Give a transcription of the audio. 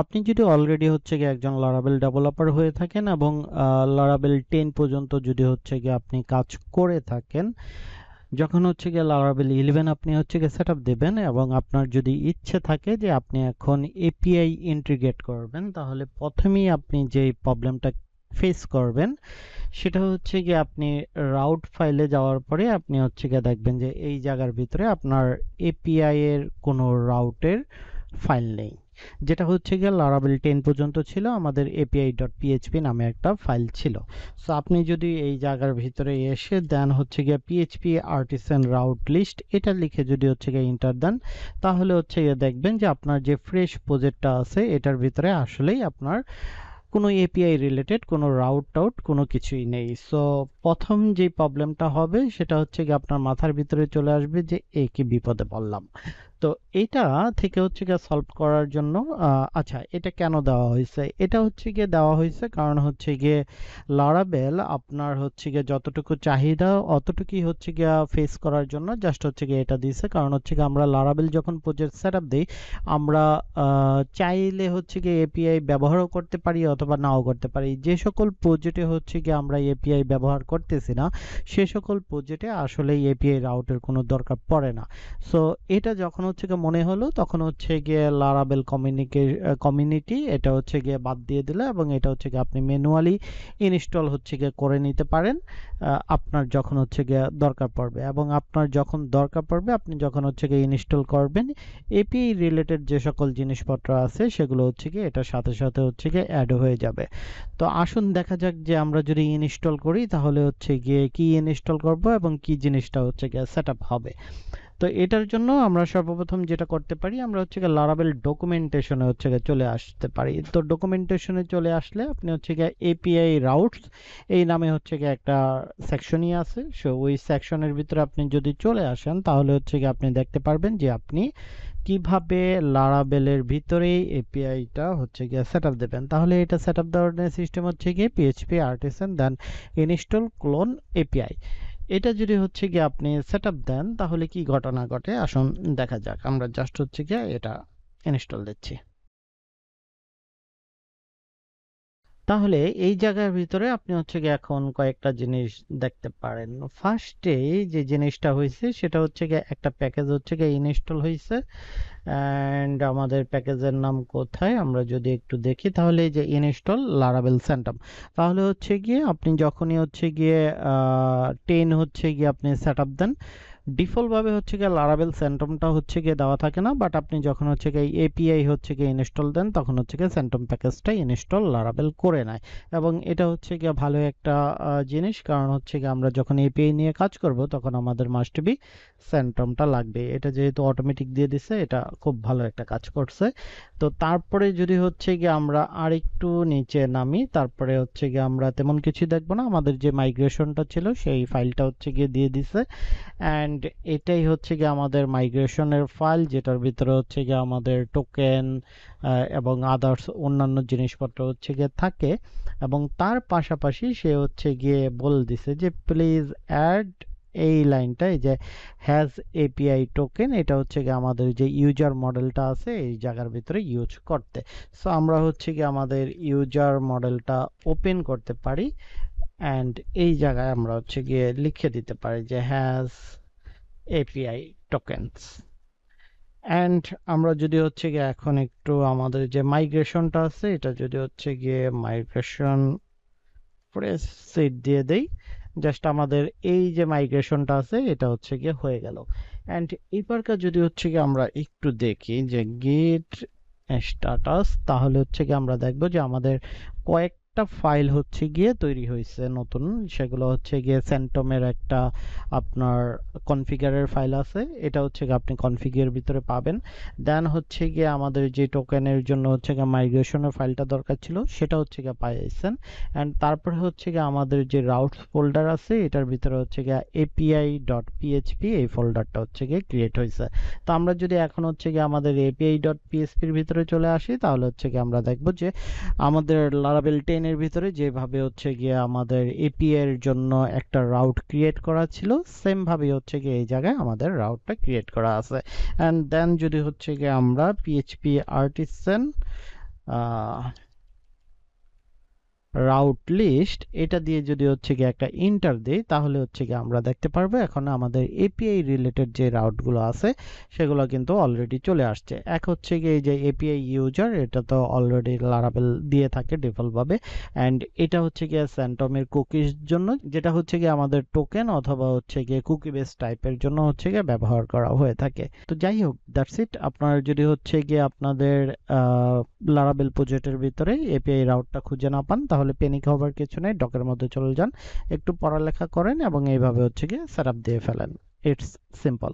আপনি যদি অলরেডি হচ্ছে গিয়ে একজন লারাবেল ডেভেলপার হয়ে থাকেন এবং লারাবেল টেন পর্যন্ত যদি হচ্ছে গিয়ে আপনি কাজ করে থাকেন যখন হচ্ছে গিয়ে লারাবেল ইলেভেন আপনি হচ্ছে গিয়ে সেট দেবেন এবং আপনার যদি ইচ্ছে থাকে যে আপনি এখন এপিআই ইন্টিগ্রেট করবেন তাহলে প্রথমেই আপনি যে প্রবলেমটা ফেস করবেন সেটা হচ্ছে গিয়ে আপনি রাউট ফাইলে যাওয়ার পরে আপনি হচ্ছে গিয়ে দেখবেন যে এই জায়গার ভিতরে আপনার এপিআই এর কোনো রাউটের ফাইল নেই যেটা হচ্ছে গিয়ে লারাবেল টেন পর্যন্ত ছিল আমাদের এপিআই ডট পিএইচপি নামে একটা ফাইল ছিল সো আপনি যদি এই জায়গার ভিতরে এসে দেন হচ্ছে গিয়ে পিএইচপি আর্টিসান রাউট লিস্ট এটা লিখে যদি হচ্ছে গিয়ে ইন্টার দেন তাহলে হচ্ছে গিয়ে দেখবেন যে আপনার যে ফ্রেশ প্রজেক্টটা আছে এটার ভিতরে আসলেই আপনার কোনো এপিআই রিলেটেড কোনো রাউট টাউট কোনো কিছুই নেই সো প্রথম যে প্রবলেমটা হবে সেটা হচ্ছে গিয়ে আপনার মাথার ভিতরে চলে আসবে যে এ কি বিপদে পড়লাম তো এটা থেকে হচ্ছে গিয়ে সলভ করার জন্য আচ্ছা এটা কেন দেওয়া হয়েছে এটা হচ্ছে গিয়ে দেওয়া হয়েছে কারণ হচ্ছে গিয়ে লারাবেল আপনার হচ্ছে গিয়ে যতটুকু চাহিদা অতটুকুই হচ্ছে গিয়ে ফেস করার জন্য জাস্ট হচ্ছে গিয়ে এটা দিয়েছে কারণ হচ্ছে গিয়ে আমরা লারাবেল যখন প্রজেক্ট সেট আপ দিই আমরা চাইলে হচ্ছে গিয়ে এপিআই ব্যবহারও করতে পারি অথবা নাও করতে পারি যে সকল প্রজেক্টে হচ্ছে গিয়ে আমরা এপিআই ব্যবহার করতেছি না সে সকল প্রজেক্টে আসলে এপিআই রাউটের কোনো দরকার পড়ে না সো এটা যখন হচ্ছে গিয়ে মনে হলো তখন হচ্ছে গিয়ে লারাবেল কমিউনিকে কমিউনিটি এটা হচ্ছে গিয়ে বাদ দিয়ে দিলে এবং এটা হচ্ছে গিয়ে আপনি ম্যানুয়ালি ইনস্টল হচ্ছে গিয়ে করে নিতে পারেন আপনার যখন হচ্ছে গিয়ে দরকার পড়বে এবং আপনার যখন দরকার পড়বে আপনি যখন হচ্ছে গিয়ে ইনস্টল করবেন এপি রিলেটেড যে সকল জিনিসপত্র আছে সেগুলো হচ্ছে গিয়ে এটার সাথে সাথে হচ্ছে গিয়ে অ্যাড হয়ে যাবে তো আসুন দেখা যাক যে আমরা যদি ইনস্টল করি তাহলে হচ্ছে গিয়ে কি ইনস্টল করব এবং কি জিনিসটা হচ্ছে গিয়ে সেট হবে তো এটার জন্য আমরা সর্বপ্রথম যেটা করতে পারি আমরা হচ্ছে গিয়ে লারাবেল ডকুমেন্টেশনে হচ্ছে গিয়ে চলে আসতে পারি তো ডকুমেন্টেশনে চলে আসলে আপনি হচ্ছে গিয়ে এপিআই রাউটস এই নামে হচ্ছে গিয়ে একটা সেকশনই আছে সো ওই সেকশনের ভিতরে আপনি যদি চলে আসেন তাহলে হচ্ছে গিয়ে আপনি দেখতে পারবেন যে আপনি কিভাবে লারাবেলের ভিতরেই এপিআইটা হচ্ছে গিয়ে সেট আপ দেবেন তাহলে এটা সেট আপ দেওয়ার সিস্টেম হচ্ছে গিয়ে PHP artisan then install clone API এটা যদি হচ্ছে গিয়ে আপনি সেট দেন তাহলে কি ঘটনা ঘটে আসুন দেখা যাক আমরা জাস্ট হচ্ছে গিয়ে এটা ইনস্টল দিচ্ছি তাহলে এই জায়গার ভিতরে আপনি হচ্ছে কি এখন কয়েকটা জিনিস দেখতে পারেন ফার্স্টে যে জিনিসটা হয়েছে সেটা হচ্ছে কি একটা প্যাকেজ হচ্ছে কি ইনস্টল হয়েছে অ্যান্ড আমাদের প্যাকেজের নাম কোথায় আমরা যদি একটু দেখি তাহলে যে ইনস্টল লারাবেল স্যান্টাম তাহলে হচ্ছে গিয়ে আপনি যখনই হচ্ছে গিয়ে টেন হচ্ছে গিয়ে আপনি সেট আপ দেন ডিফল্টভাবে হচ্ছে গিয়ে লারাবেল স্যান্টমটা হচ্ছে গিয়ে দেওয়া থাকে না বাট আপনি যখন হচ্ছে গিয়ে এপিআই হচ্ছে গিয়ে ইনস্টল দেন তখন হচ্ছে গিয়ে স্যান্টম প্যাকেজটা ইনস্টল লারাবেল করে নেয় এবং এটা হচ্ছে গিয়ে ভালো একটা জিনিস কারণ হচ্ছে গিয়ে আমরা যখন এপিআই নিয়ে কাজ করব তখন আমাদের মাস্ট বি স্যান্টমটা লাগবে এটা যেহেতু অটোমেটিক দিয়ে দিছে এটা খুব ভালো একটা কাজ করছে তো তারপরে যদি হচ্ছে গিয়ে আমরা আরেকটু নিচে নামি তারপরে হচ্ছে গিয়ে আমরা তেমন কিছু দেখবো না আমাদের যে মাইগ্রেশনটা ছিল সেই ফাইলটা হচ্ছে গিয়ে দিয়ে দিছে অ্যান্ড এন্ড এটাই হচ্ছে গিয়ে আমাদের মাইগ্রেশনের ফাইল যেটার ভিতরে হচ্ছে গিয়ে আমাদের টোকেন এবং আদার্স অন্যান্য জিনিসপত্র হচ্ছে গিয়ে থাকে এবং তার পাশাপাশি সে হচ্ছে গিয়ে বলে দিছে যে প্লিজ অ্যাড এই লাইনটা এই যে হ্যাজ এপিআই টোকেন এটা হচ্ছে গিয়ে আমাদের যে ইউজার মডেলটা আছে এই জায়গার ভিতরে ইউজ করতে সো আমরা হচ্ছে গিয়ে আমাদের ইউজার মডেলটা ওপেন করতে পারি অ্যান্ড এই জায়গায় আমরা হচ্ছে গিয়ে লিখে দিতে পারি যে হ্যাজ এপিআই টোকেন্স অ্যান্ড আমরা যদি হচ্ছে গিয়ে এখন একটু আমাদের যে মাইগ্রেশনটা আছে এটা যদি হচ্ছে গিয়ে মাইগ্রেশন প্রেস সিট দিয়ে দেই জাস্ট আমাদের এই যে মাইগ্রেশনটা আছে এটা হচ্ছে গিয়ে হয়ে গেল অ্যান্ড এবারকার যদি হচ্ছে গিয়ে আমরা একটু দেখি যে গেট স্ট্যাটাস তাহলে হচ্ছে গিয়ে আমরা দেখব যে আমাদের কয়েক একটা ফাইল হচ্ছে গিয়ে তৈরি হয়েছে নতুন সেগুলো হচ্ছে গিয়ে স্যান্টমের একটা আপনার কনফিগারের ফাইল আছে এটা হচ্ছে গিয়ে আপনি কনফিগারের ভিতরে পাবেন দেন হচ্ছে গিয়ে আমাদের যে টোকেনের জন্য হচ্ছে গিয়ে মাইগ্রেশনের ফাইলটা দরকার ছিল সেটা হচ্ছে গিয়ে পাইছেন অ্যান্ড তারপরে হচ্ছে গিয়ে আমাদের যে রাউটস ফোল্ডার আছে এটার ভিতরে হচ্ছে গিয়ে এপিআই ডট পিএইচপি এই ফোল্ডারটা হচ্ছে গিয়ে ক্রিয়েট হয়েছে তো আমরা যদি এখন হচ্ছে গিয়ে আমাদের এপিআই ডট পিএইচপির ভিতরে চলে আসি তাহলে হচ্ছে গিয়ে আমরা দেখবো যে আমাদের লারাবেল টেন লাইনের ভিতরে যেভাবে হচ্ছে গিয়ে আমাদের এপি এর জন্য একটা রাউট ক্রিয়েট করা ছিল সেম ভাবে হচ্ছে গিয়ে এই জায়গায় আমাদের রাউটটা ক্রিয়েট করা আছে অ্যান্ড দেন যদি হচ্ছে গিয়ে আমরা পিএইচপি আহ রাউট লিস্ট এটা দিয়ে যদি হচ্ছে গিয়ে একটা ইন্টার দিই তাহলে হচ্ছে গিয়ে আমরা দেখতে পারবো এখন আমাদের এপিআই রিলেটেড যে রাউটগুলো আছে সেগুলো কিন্তু অলরেডি চলে আসছে এক হচ্ছে গিয়ে যে এপিআই ইউজার এটা তো অলরেডি লারাবেল দিয়ে থাকে ডিফল্টভাবে অ্যান্ড এটা হচ্ছে গিয়ে স্যান্টমের কুকির জন্য যেটা হচ্ছে গিয়ে আমাদের টোকেন অথবা হচ্ছে গিয়ে কুকি বেস টাইপের জন্য হচ্ছে গিয়ে ব্যবহার করা হয়ে থাকে তো যাই হোক দ্যাটস ইট আপনার যদি হচ্ছে গিয়ে আপনাদের লারাবেল প্রজেক্টের ভিতরে এপিআই রাউটটা খুঁজে না পান তাহলে তাহলে প্যানিক হবার কিছু নেই ডকের মধ্যে চলে যান একটু পড়ালেখা করেন এবং এইভাবে হচ্ছে গিয়ে সেট দিয়ে ফেলেন ইটস সিম্পল